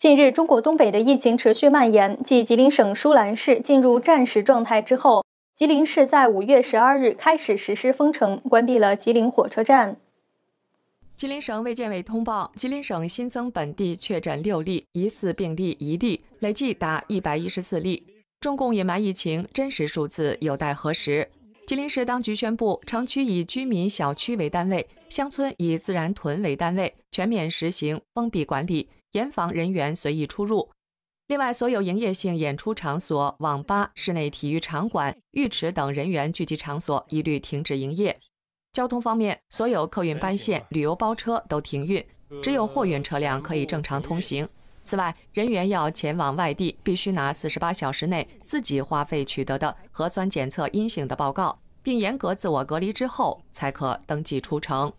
近日，中国东北的疫情持续蔓延。继吉林省舒兰市进入战时状态之后，吉林市在五月十二日开始实施封城，关闭了吉林火车站。吉林省卫健委通报，吉林省新增本地确诊六例，疑似病例一例，累计达一百一十四例。中共隐瞒疫情真实数字，有待核实。吉林市当局宣布，城区以居民小区为单位，乡村以自然屯为单位，全面实行封闭管理。严防人员随意出入。另外，所有营业性演出场所、网吧、室内体育场馆、浴池等人员聚集场所一律停止营业。交通方面，所有客运班线、旅游包车都停运，只有货运车辆可以正常通行。此外，人员要前往外地，必须拿四十八小时内自己花费取得的核酸检测阴性的报告，并严格自我隔离之后，才可登记出城。